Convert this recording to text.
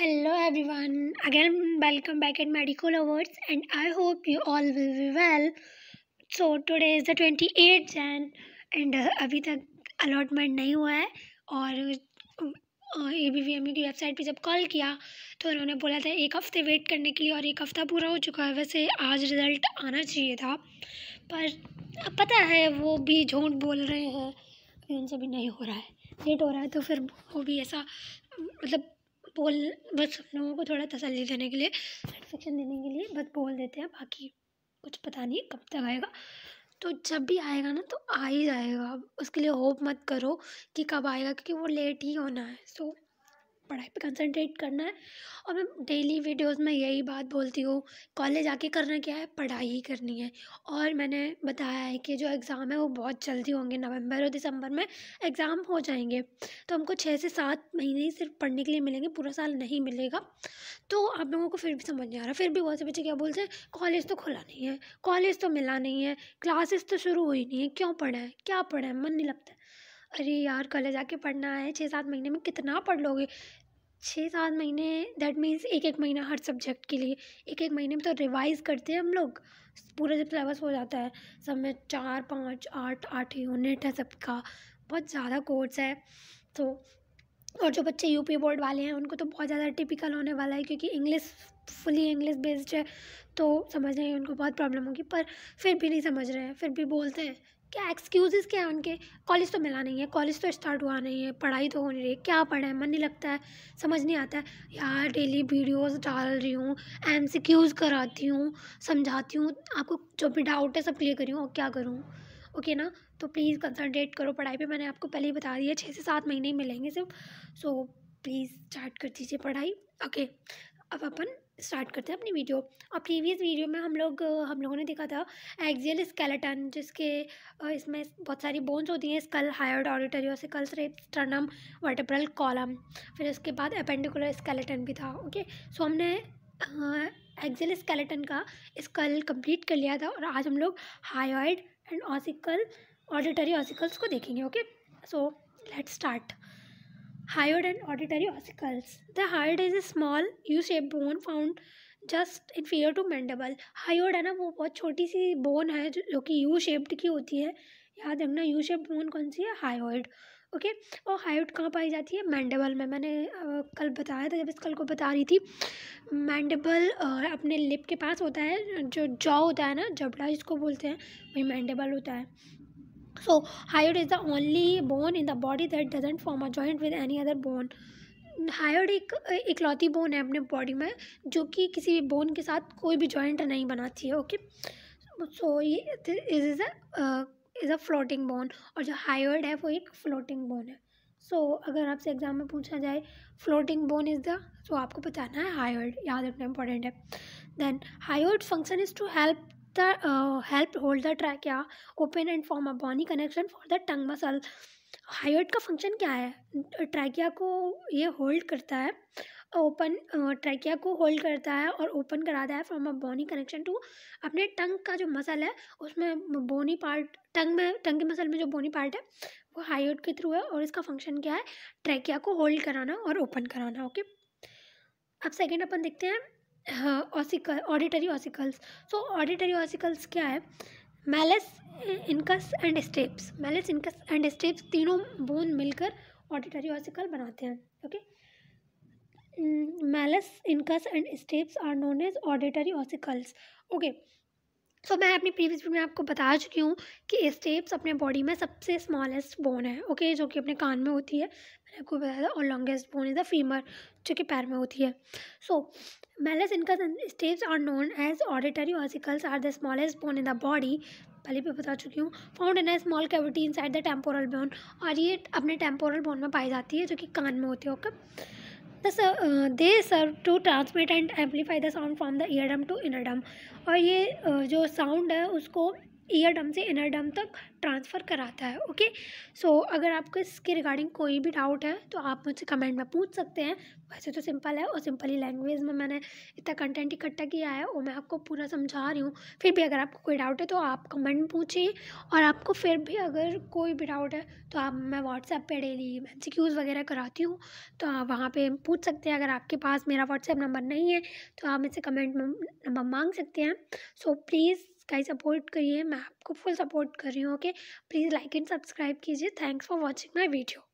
Hello everyone again welcome back at medical awards and I hope you all will be well so today is the twenty eight Jan and अभी तक allotment नहीं हुआ है और A B V M की website पे जब call किया तो उन्होंने बोला था एक हफ़्ते वेट करने के लिए और एक हफ़्ता पूरा हो चुका है वैसे आज रिज़ल्ट आना चाहिए था पर अब पता है वो भी झूठ बोल रहे हैं उनसे भी नहीं हो रहा है लेट हो रहा है तो फिर वो भी ऐसा मतलब तो बोल बस हम लोगों को थोड़ा तसल्ली देने के लिए सेटिस्फेक्शन देने के लिए बस बोल देते हैं बाकी कुछ पता नहीं कब तक आएगा तो जब भी आएगा ना तो आ ही जाएगा उसके लिए होप मत करो कि कब आएगा क्योंकि वो लेट ही होना है सो so, पढ़ाई पे कंसंट्रेट करना है और मैं डेली वीडियोस में यही बात बोलती हूँ कॉलेज आके करना क्या है पढ़ाई ही करनी है और मैंने बताया है कि जो एग्ज़ाम है वो बहुत जल्दी होंगे नवंबर और दिसंबर में एग्ज़ाम हो जाएंगे तो हमको छः से सात महीने ही सिर्फ पढ़ने के लिए मिलेंगे पूरा साल नहीं मिलेगा तो आप लोगों को फिर भी समझ नहीं आ रहा फिर भी बहुत से बच्चे क्या बोलते हैं कॉलेज तो खुला नहीं है कॉलेज तो मिला नहीं है क्लासेस तो शुरू हुई नहीं है क्यों पढ़ा है क्या पढ़ा है मन नहीं लगता अरे यार कॉलेज आके पढ़ना है छः सात महीने में कितना पढ़ लोगे छः सात महीने दैट मीन्स एक एक महीना हर सब्जेक्ट के लिए एक एक महीने में तो रिवाइज़ करते हैं हम लोग पूरा जब सिलेबस हो जाता है सब में चार पाँच आठ आठ यूनिट है सबका बहुत ज़्यादा कोर्स है तो और जो बच्चे यूपी बोर्ड वाले हैं उनको तो बहुत ज़्यादा टिपिकल होने वाला है क्योंकि इंग्लिश फुली इंग्लिश बेस्ड है तो समझने में उनको बहुत प्रॉब्लम होगी पर फिर भी नहीं समझ रहे हैं फिर भी बोलते हैं क्या एक्सक्यूज़ेस क्या है उनके कॉलेज तो मिला नहीं है कॉलेज तो स्टार्ट हुआ नहीं है पढ़ाई तो हो नहीं रही है क्या पढ़ा है मन नहीं लगता है समझ नहीं आता है यार डेली वीडियोस डाल रही हूँ एम सी क्यूज़ कराती हूँ समझाती हूँ आपको जो भी डाउट है सब क्लियर करी हूँ और क्या करूँ ओके ना तो प्लीज़ कंसनट्रेट करो पढ़ाई पर मैंने आपको पहले ही बता दिया छः से सात महीने ही मिलेंगे सिर्फ सो प्लीज़ स्टार्ट कर दीजिए पढ़ाई ओके अब अपन स्टार्ट करते हैं अपनी वीडियो और प्रीवियस वीडियो में हम लोग हम लोगों ने देखा था एक्जियल स्केलेटन जिसके इसमें बहुत सारी बोन्स होती हैं स्कल हायर्ड ऑडिटरी और स्कल स्ट्रनम वर्टेब्रल कॉलम फिर उसके बाद अपेंडिकुलर स्केलेटन भी था ओके सो हमने एक्जियल स्केलेटन का स्कल कंप्लीट कर लिया था और आज हम लोग hyoid and ossicle auditory ossicles को देखेंगे okay so let start hyoid and auditory ossicles. The hyoid is a small U-shaped bone found just inferior to mandible Hyoid है ना वो बहुत छोटी सी बोन है जो, जो कि यू शेप्ड की होती है याद रखना यू शेप्ड बोन कौन सी है हाइड ओके और हाइड कहाँ पाई जाती है मैंडेबल में मैंने आ, कल बताया था जब इस कल को बता रही थी मैंडेबल अपने लिप के पास होता है जो जॉ होता है ना जबड़ा जिसको बोलते हैं वही मैंडेबल होता है so hyoid is the only bone in the body that doesn't form a joint with any other bone hyoid एक इकलौती बोन है अपने बॉडी में जो कि किसी भी बोन के साथ कोई भी जॉइंट नहीं बनाती है ओके सो ये is a is a floating bone और जो हायोड है वो एक फ्लोटिंग बोन है सो so, अगर आपसे एग्ज़ाम में पूछा जाए फ्लोटिंग बोन इज़ द तो आपको बताना है हायोड याद रखना इंपॉर्टेंट है then hyoid function is to help the uh, helped hold the trachea open and form a bony connection for the tongue muscle hyoid का फंक्शन क्या है ट्रैकिया को ये होल्ड करता है ओपन ट्रैकिया को होल्ड करता है और ओपन कराता है from a bony connection to अपने टंग का जो मसल है उसमें बोनी पार्ट टंग में टंग के मसल में जो बोनी पार्ट है वो हाइट के थ्रू है और इसका फंक्शन क्या है ट्रैकिया को होल्ड कराना और ओपन कराना ओके अब सेकेंड अपन देखते हैं ossicle auditory ossicles so auditory ossicles क्या है malleus incus and stapes malleus incus and stapes तीनों बोन मिलकर ऑडिटरी ऑसिकल बनाते हैं okay malleus incus and stapes are known as auditory ossicles okay so तो so, मैं अपनी प्रीवियस वीडियो में आपको बता चुकी हूँ कि स्टेप्स अपने बॉडी में सबसे स्मॉलेस्ट बोन है ओके okay? जो कि अपने कान में होती है मैंने आपको बताया था और longest bone is the femur जो कि पैर में होती है so malleus incus stapes are known as auditory ossicles are the smallest bone in the body पहले भी बता चुकी हूँ found in small cavity inside the temporal bone और ये अपने टेम्पोरल बोन में पाई जाती है जो कि कान में होती है okay okay? The they serve to transmit and amplify the sound from the eardrum to inner drum और ये uh, जो साउंड है उसको ईयर डम से इनर डम तक ट्रांसफ़र कराता है ओके सो so, अगर आपको इसके रिगार्डिंग कोई भी डाउट है तो आप मुझसे कमेंट में पूछ सकते हैं वैसे तो सिंपल है और सिंपल ही लैंग्वेज में मैंने इतना कंटेंट इकट्ठा किया है और मैं आपको पूरा समझा रही हूँ फिर भी अगर आपको कोई डाउट है तो आप कमेंट पूछिए और आपको फिर भी अगर कोई भी डाउट है तो आप मैं व्हाट्सएप पर डेली एम वगैरह कराती हूँ तो आप वहाँ पर पूछ सकते हैं अगर आपके पास मेरा व्हाट्सएप नंबर नहीं है तो आप मुझसे कमेंट नंबर मांग सकते हैं so so, please guys support करिए मैं आपको फुल सपोर्ट कर रही हूँ okay please like and subscribe कीजिए thanks for watching my video